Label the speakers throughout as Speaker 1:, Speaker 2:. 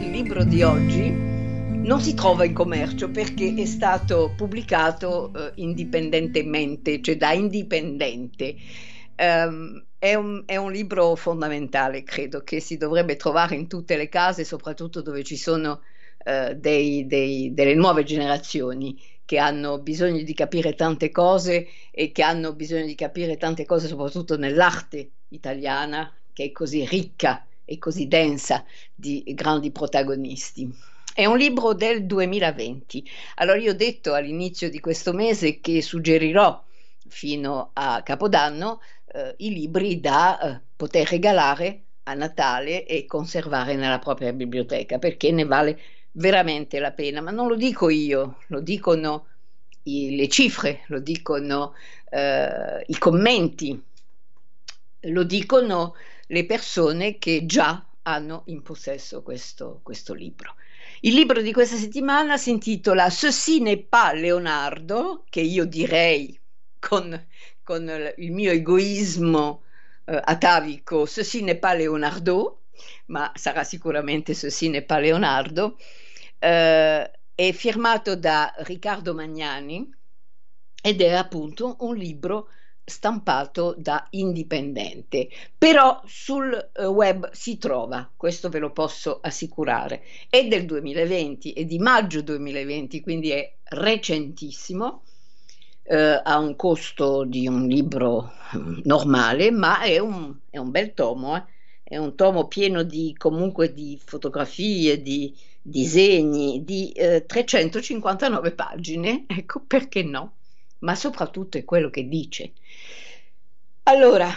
Speaker 1: Il libro di oggi non si trova in commercio perché è stato pubblicato eh, indipendentemente, cioè da indipendente. Um, è, un, è, un, libro fondamentale, credo, che si dovrebbe trovare in tutte le case, soprattutto dove ci sono eh, dei, dei, delle nuove generazioni che hanno bisogno di capire tante cose e che hanno bisogno di capire tante cose soprattutto nell'arte italiana che è così ricca e così densa di grandi protagonisti. È un libro del 2020. Allora io ho detto all'inizio di questo mese che suggerirò fino a Capodanno eh, i libri da eh, poter regalare a Natale e conservare nella propria biblioteca perché ne vale veramente la pena, ma non lo dico io, lo dicono i, le cifre, lo dicono eh, i commenti, lo dicono le persone che già hanno in possesso questo, questo libro. Il libro di questa settimana si intitola Ceci n'est pas Leonardo, che io direi con, con il mio egoismo eh, atavico, Ceci n'est pas Leonardo, ma sarà sicuramente Sosine Paleonardo, eh, è firmato da Riccardo Magnani ed è appunto un libro stampato da Indipendente, però sul eh, web si trova, questo ve lo posso assicurare, è del 2020, è di maggio 2020, quindi è recentissimo, eh, ha un costo di un libro mm, normale, ma è un, è un bel tomo. Eh è un tomo pieno di, comunque di fotografie, di disegni, di eh, 359 pagine, ecco perché no, ma soprattutto è quello che dice. Allora,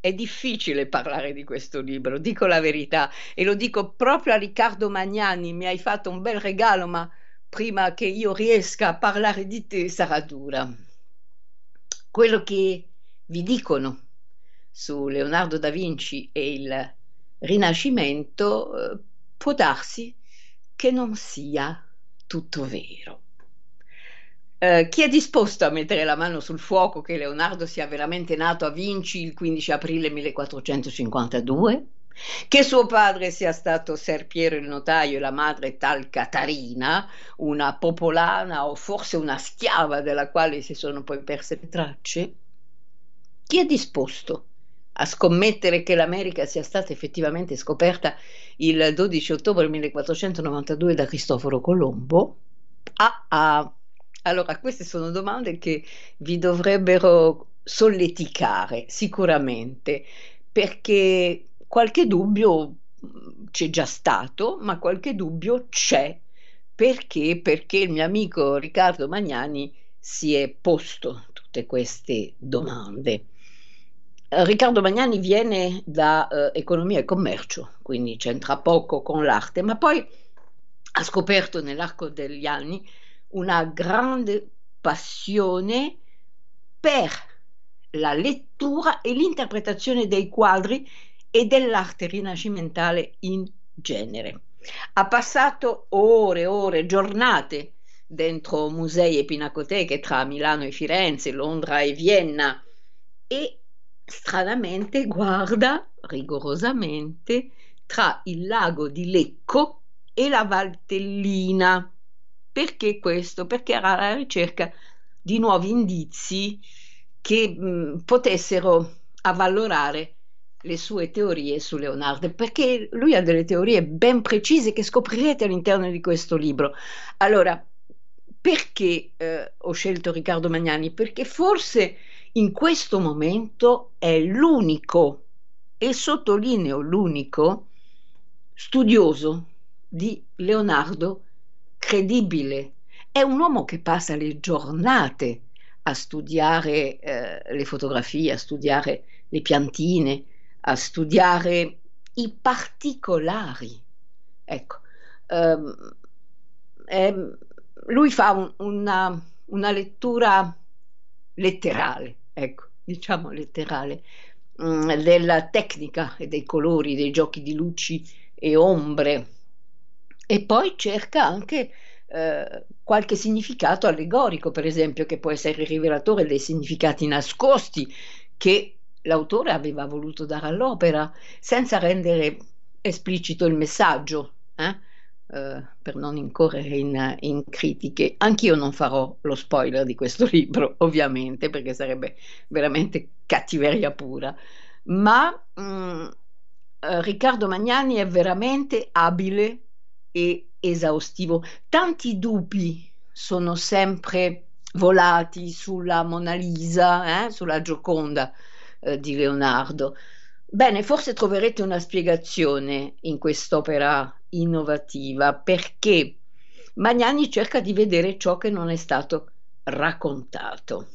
Speaker 1: è difficile parlare di questo libro, dico la verità, e lo dico proprio a Riccardo Magnani, mi hai fatto un bel regalo, ma prima che io riesca a parlare di te sarà dura. Quello che vi dicono su Leonardo da Vinci e il Rinascimento, eh, può darsi che non sia tutto vero. Eh, chi è disposto a mettere la mano sul fuoco che Leonardo sia veramente nato a Vinci il 15 aprile 1452? Che suo padre sia stato Ser Piero il notaio e la madre tal Catarina, una popolana o forse una schiava della quale si sono poi perse le tracce? Chi è disposto a scommettere che l'America sia stata effettivamente scoperta il 12 ottobre 1492 da Cristoforo Colombo? Ah, ah. Allora, queste sono domande che vi dovrebbero solleticare sicuramente, perché qualche dubbio c'è già stato, ma qualche dubbio c'è. Perché? Perché il mio amico Riccardo Magnani si è posto tutte queste domande. Eh, Riccardo Magnani viene da eh, economia e commercio, quindi c'entra poco con l'arte, ma poi ha scoperto nell'arco degli anni una grande passione per la lettura e l'interpretazione dei quadri e dell'arte rinascimentale in genere. Ha passato ore e ore, giornate dentro musei e pinacoteche tra Milano e Firenze, Londra e Vienna e stranamente guarda rigorosamente tra il lago di Lecco e la Valtellina. Perché questo? Perché era alla ricerca di nuovi indizi che mh, mm, potessero avvalorare le sue teorie su Leonardo, perché lui ha delle teorie ben precise che scoprirete all'interno di questo libro. Allora, perché eh, ho scelto Riccardo Magnani? Perché forse in questo momento è l'unico, e sottolineo l'unico, studioso di Leonardo credibile. È un uomo che passa le giornate a studiare eh, le fotografie, a studiare le piantine, a studiare i particolari. Ecco, ehm, ehm, lui fa un, una, una lettura letterale ecco, diciamo letterale, mm, della tecnica e dei colori, dei giochi di luci e ombre. E poi cerca anche eh, qualche significato allegorico, per esempio, che può essere rivelatore dei significati nascosti che l'autore aveva voluto dare all'opera, senza rendere esplicito il messaggio. Eh? Eh, per non incorrere in, in critiche, anch'io non farò lo spoiler di questo libro, ovviamente, perché sarebbe veramente cattiveria pura, ma mh, mm, eh, Riccardo Magnani è veramente abile e esaustivo. Tanti dubbi sono sempre volati sulla Mona Lisa, eh, sulla Gioconda eh, di Leonardo. Bene, forse troverete una spiegazione in quest'opera innovativa perché Magnani cerca di vedere ciò che non è stato raccontato,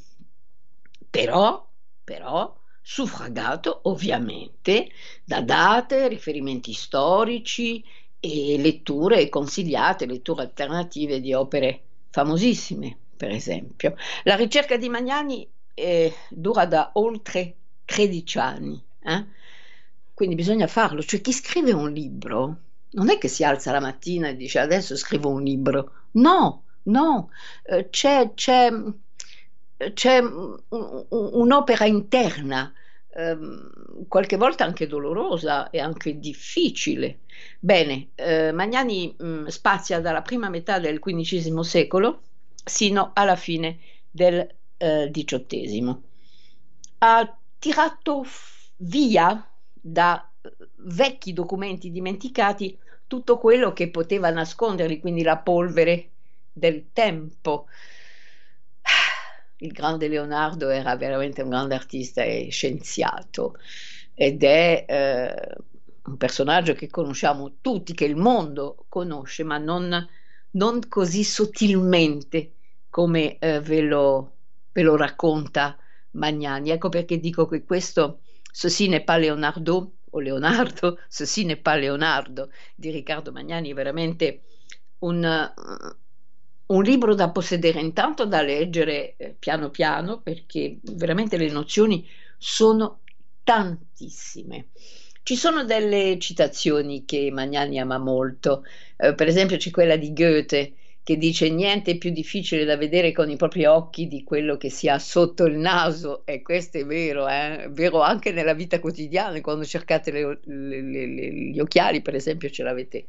Speaker 1: però, però suffragato ovviamente da date, riferimenti storici e letture consigliate, letture alternative di opere famosissime, per esempio. La ricerca di Magnani eh, dura da oltre 13 anni, eh? quindi bisogna farlo, cioè chi scrive un libro non è che si alza la mattina e dice adesso scrivo un libro, no, no, eh, c'è, c'è, c'è un'opera interna, ehm, qualche volta anche dolorosa e anche difficile. Bene, eh, Magnani mm, spazia dalla prima metà del XV secolo sino alla fine del XVIII. Eh, ha tirato via da vecchi documenti dimenticati tutto quello che poteva nasconderli, quindi la polvere del tempo. Il grande Leonardo era veramente un grande artista e scienziato ed è eh, un personaggio che conosciamo tutti, che il mondo conosce, ma non, non così sottilmente come eh, ve, lo, ve, lo, racconta Magnani. Ecco perché dico che questo Ceci n'est pas Leonardo o Leonardo, se sì ne pa Leonardo, di Riccardo Magnani, veramente un, eh, un libro da possedere intanto, da leggere eh, piano piano, perché veramente le nozioni sono tantissime. Ci sono delle citazioni che Magnani ama molto, eh, per esempio c'è quella di Goethe che dice niente è più difficile da vedere con i propri occhi di quello che si ha sotto il naso e questo è vero, eh? è vero anche nella vita quotidiana, quando cercate le, le, le, gli occhiali per esempio ce l'avete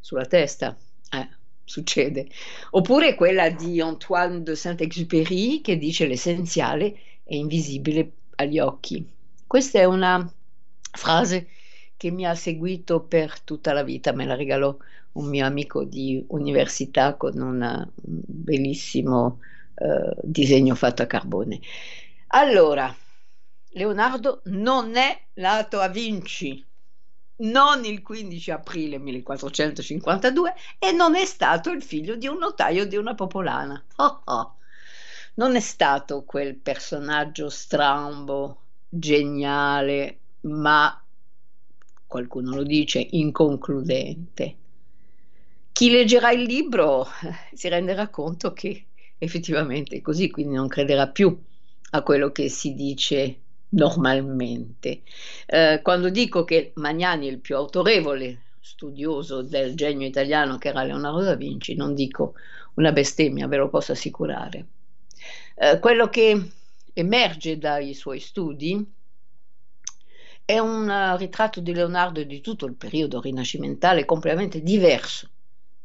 Speaker 1: sulla testa. Eh succede. Oppure quella di Antoine de Saint-Exupéry che dice l'essenziale è invisibile agli occhi. Questa è una frase che mi ha seguito per tutta la vita, me la regalò un mio amico di università con una, eh, un bellissimo eh, disegno fatto a carbone. Allora, Leonardo non è nato a Vinci, non il 15 aprile 1452 e non è stato il figlio di un notaio di una popolana. Oh oh. Non è stato quel personaggio strambo, geniale, ma qualcuno lo dice, inconcludente chi leggerà il libro eh, si renderà conto che effettivamente è così, quindi non crederà più a quello che si dice normalmente. Eh, quando dico che Magnani è il più autorevole studioso del genio italiano che era Leonardo da Vinci, non dico una bestemmia, ve lo posso assicurare. Eh, quello che emerge dai suoi studi è un eh, ritratto di Leonardo di tutto il periodo rinascimentale completamente diverso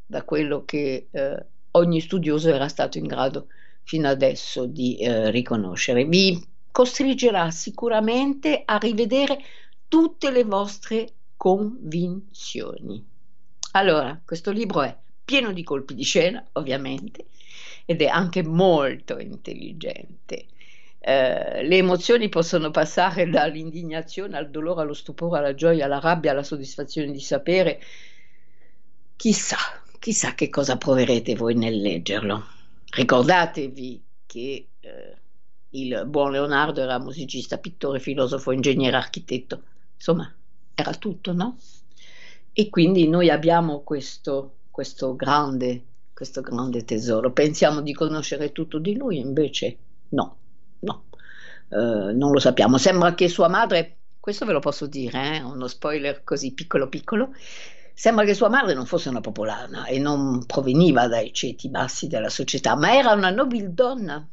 Speaker 1: da quello che eh, ogni studioso era stato in grado fino adesso di eh, riconoscere. Vi costringerà sicuramente a rivedere tutte le vostre convinzioni. Allora, questo libro è pieno di colpi di scena, ovviamente, ed è anche molto intelligente. Eh, le emozioni possono passare dall'indignazione al dolore, allo stupore, alla gioia, alla rabbia, alla soddisfazione di sapere. Chissà, Chissà che cosa proverete voi nel leggerlo. Ricordatevi che eh, il buon Leonardo era musicista, pittore, filosofo, ingegnere, architetto, insomma, era tutto, no? E quindi noi abbiamo questo, questo, grande, questo grande tesoro. Pensiamo di conoscere tutto di lui, invece no, no, eh, non lo sappiamo. Sembra che sua madre, questo ve lo posso dire, eh, uno spoiler così piccolo piccolo, Sembra che sua madre non fosse una popolana e non proveniva dai ceti bassi della società, ma era una nobildonna.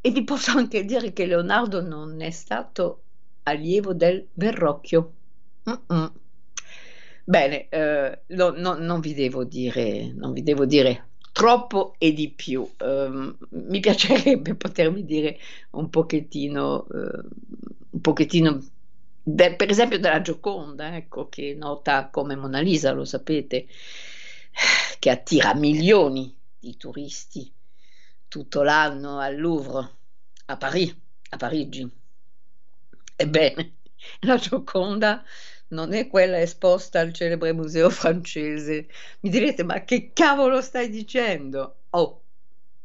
Speaker 1: E vi posso anche dire che Leonardo non è stato allievo del Verrocchio. Mm-mm. Bene, eh, no, no, non, vi devo dire, non vi devo dire troppo e di più. Eh, mi piacerebbe potervi dire un pochettino, eh, un pochettino de, per esempio della Gioconda, ecco, che è nota come Mona Lisa, lo sapete, che attira milioni di turisti tutto l'anno al Louvre, a, Parì, a Parigi. Ebbene, la Gioconda non è quella esposta al celebre museo francese. Mi direte, ma che cavolo stai dicendo? Oh,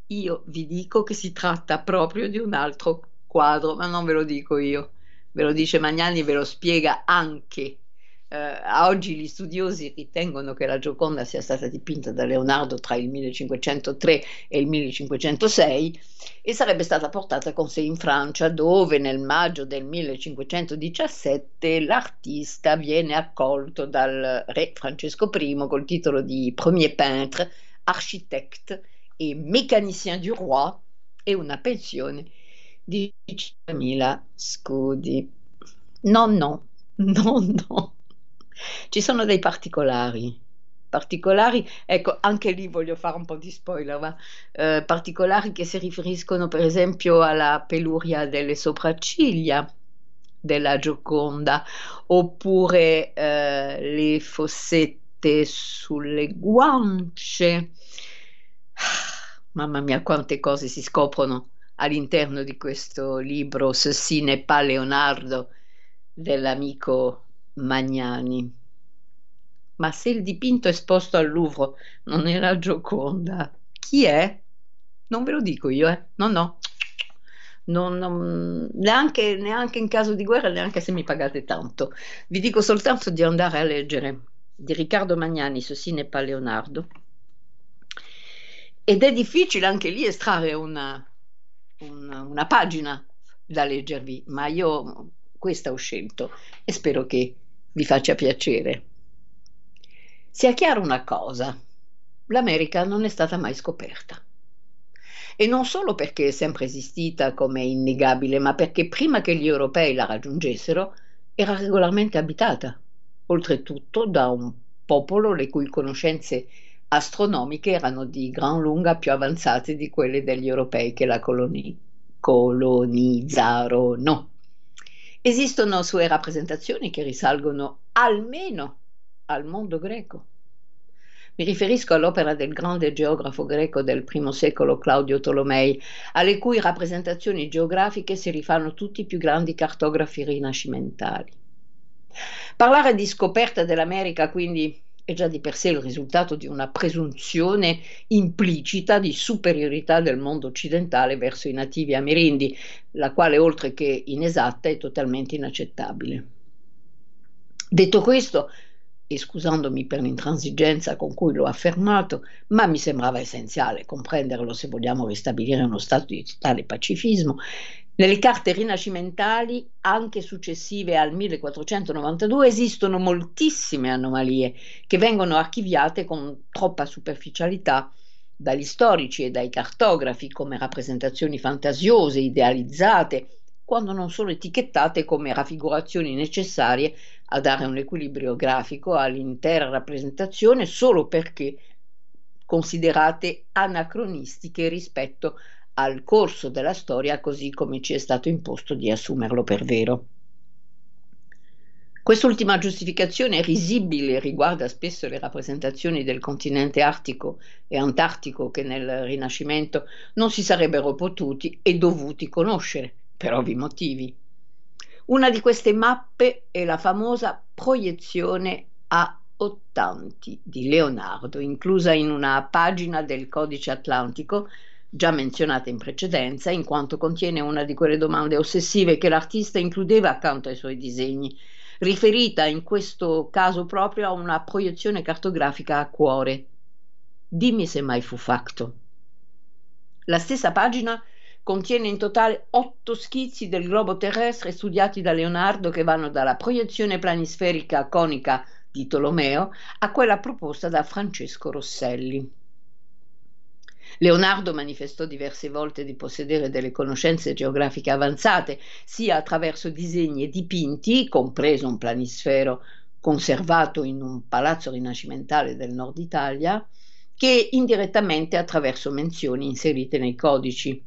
Speaker 1: io vi dico che si tratta proprio di un altro quadro, ma non ve lo dico io ve lo dice Magnani, ve lo spiega anche. Eh, oggi gli studiosi ritengono che la Gioconda sia stata dipinta da Leonardo tra il 1503 e il 1506 e sarebbe stata portata con sé in Francia dove nel maggio del 1517 l'artista viene accolto dal re Francesco I col titolo di premier peintre, architecte e mécanicien du roi e una pensione 10.000 scudi. No, no, no, no. Ci sono dei particolari. Particolari, ecco, anche lì voglio fare un po' di spoiler, ma eh, particolari che si riferiscono per esempio alla peluria delle sopracciglia della Gioconda, oppure eh, le fossette sulle guance. Ah, mamma mia, quante cose si scoprono all'interno di questo libro Sessine pa Leonardo dell'amico Magnani. Ma se il dipinto esposto al Louvre non è la Gioconda, chi è? Non ve lo dico io, eh? No, no. Non, non, neanche, neanche in caso di guerra, neanche se mi pagate tanto. Vi dico soltanto di andare a leggere di Riccardo Magnani, Sessine pa Leonardo. Ed è difficile anche lì estrarre una una, una pagina da leggervi, ma io questa ho scelto e spero che vi faccia piacere. Sia chiara una cosa, l'America non è stata mai scoperta. E non solo perché è sempre esistita come innegabile, ma perché prima che gli europei la raggiungessero era regolarmente abitata, oltretutto da un popolo le cui conoscenze astronomiche erano di gran lunga più avanzate di quelle degli europei che la coloni- colonizzarono. Esistono sue rappresentazioni che risalgono almeno al mondo greco. Mi riferisco all'opera del grande geografo greco del I secolo Claudio Tolomei, alle cui rappresentazioni geografiche si rifanno tutti i più grandi cartografi rinascimentali. Parlare di scoperta dell'America, quindi, è già di per sé il risultato di una presunzione implicita di superiorità del mondo occidentale verso i nativi amerindi, la quale oltre che inesatta è totalmente inaccettabile. Detto questo, e scusandomi per l'intransigenza con cui l'ho affermato, ma mi sembrava essenziale comprenderlo se vogliamo ristabilire uno stato di totale pacifismo, nelle carte rinascimentali, anche successive al 1492, esistono moltissime anomalie che vengono archiviate con troppa superficialità dagli storici e dai cartografi come rappresentazioni fantasiose, idealizzate, quando non sono etichettate come raffigurazioni necessarie a dare un equilibrio grafico all'intera rappresentazione solo perché considerate anacronistiche rispetto al corso della storia così come ci è stato imposto di assumerlo per vero. Quest'ultima giustificazione risibile riguarda spesso le rappresentazioni del continente artico e antartico che nel Rinascimento non si sarebbero potuti e dovuti conoscere, per ovvi motivi. Una di queste mappe è la famosa proiezione a ottanti di Leonardo, inclusa in una pagina del Codice Atlantico già menzionata in precedenza, in quanto contiene una di quelle domande ossessive che l'artista includeva accanto ai suoi disegni, riferita in questo caso proprio a una proiezione cartografica a cuore. Dimmi se mai fu fatto. La stessa pagina Contiene in totale otto schizzi del globo terrestre studiati da Leonardo che vanno dalla proiezione planisferica conica di Tolomeo a quella proposta da Francesco Rosselli. Leonardo manifestò diverse volte di possedere delle conoscenze geografiche avanzate, sia attraverso disegni e dipinti, compreso un planisfero conservato in un palazzo rinascimentale del nord Italia, che indirettamente attraverso menzioni inserite nei codici.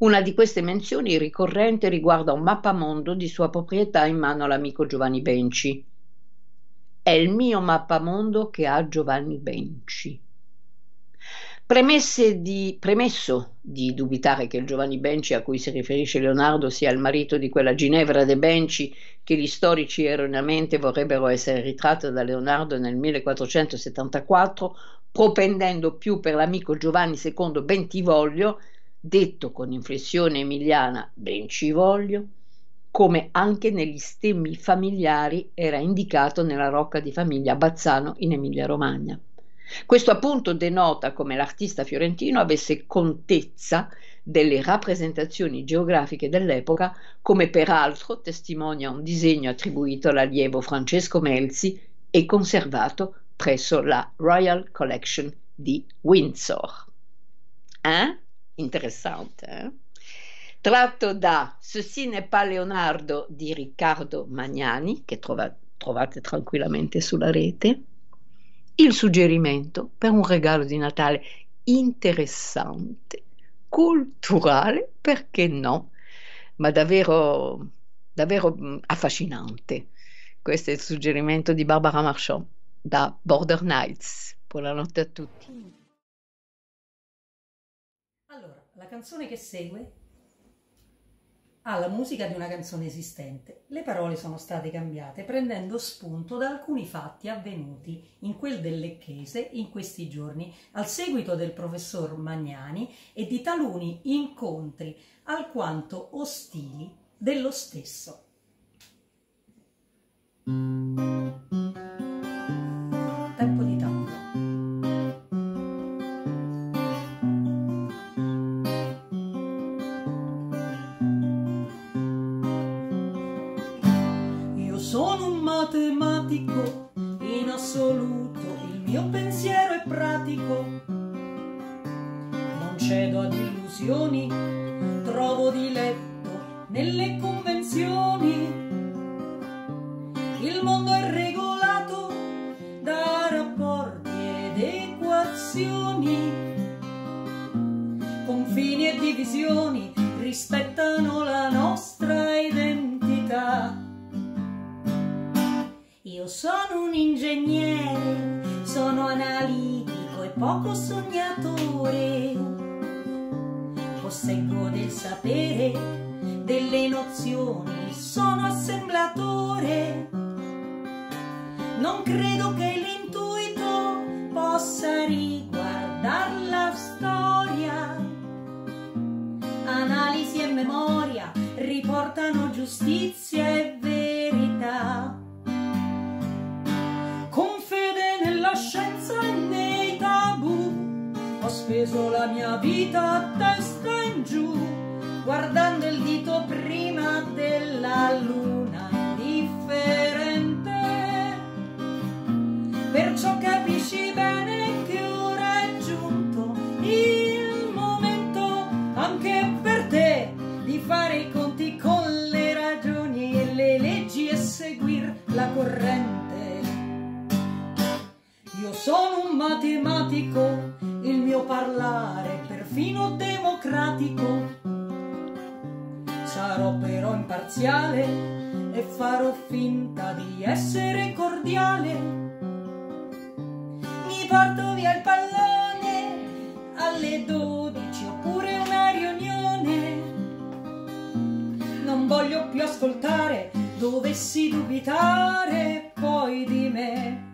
Speaker 1: Una di queste menzioni ricorrente riguarda un mappamondo di sua proprietà in mano all'amico Giovanni Benci. È il mio mappamondo che ha Giovanni Benci. Di, premesso di dubitare che il Giovanni Benci a cui si riferisce Leonardo sia il marito di quella Ginevra de Benci che gli storici erroneamente vorrebbero essere ritratta da Leonardo nel 1474, propendendo più per l'amico Giovanni II Bentivoglio detto con inflessione emiliana ben ci voglio, come anche negli stemmi familiari era indicato nella rocca di famiglia Bazzano in Emilia-Romagna. Questo appunto denota come l'artista fiorentino avesse contezza delle rappresentazioni geografiche dell'epoca, come peraltro testimonia un disegno attribuito all'allievo Francesco Melzi e conservato presso la Royal Collection di Windsor. Eh? interessante, eh? tratto da Ceci n'est pas Leonardo di Riccardo Magnani, che trova, trovate tranquillamente sulla rete, il suggerimento per un regalo di Natale interessante, culturale, perché no, ma davvero, davvero mm, affascinante. Questo è il suggerimento di Barbara Marchand da Border Nights. Buonanotte a tutti.
Speaker 2: canzone che segue ha la musica di una canzone esistente. Le parole sono state cambiate prendendo spunto da alcuni fatti avvenuti in quel del Lecchese in questi giorni, al seguito del professor Magnani e di taluni incontri alquanto ostili dello stesso. Tempo di tanto. nelle convenzioni. Il mondo è regolato da rapporti ed equazioni. Confini e divisioni rispettano la nostra identità. Io sono un ingegnere, sono analitico e poco sognatore. Posseggo del sapere delle nozioni, sono assemblatore. Non credo che l'intuito possa riguardare la storia. Analisi e memoria riportano giustizia e verità. Con fede nella scienza e nei tabù, ho speso la mia vita a testa in giù, guardando la luna differente. Perciò capisci bene che ora è giunto il momento anche per te di fare i conti con le ragioni e le leggi e seguir la corrente. Io sono un matematico, il mio parlare è perfino democratico sarò però imparziale e farò finta di essere cordiale. Mi porto via il pallone alle 12 oppure una riunione. Non voglio più ascoltare dovessi dubitare poi di me.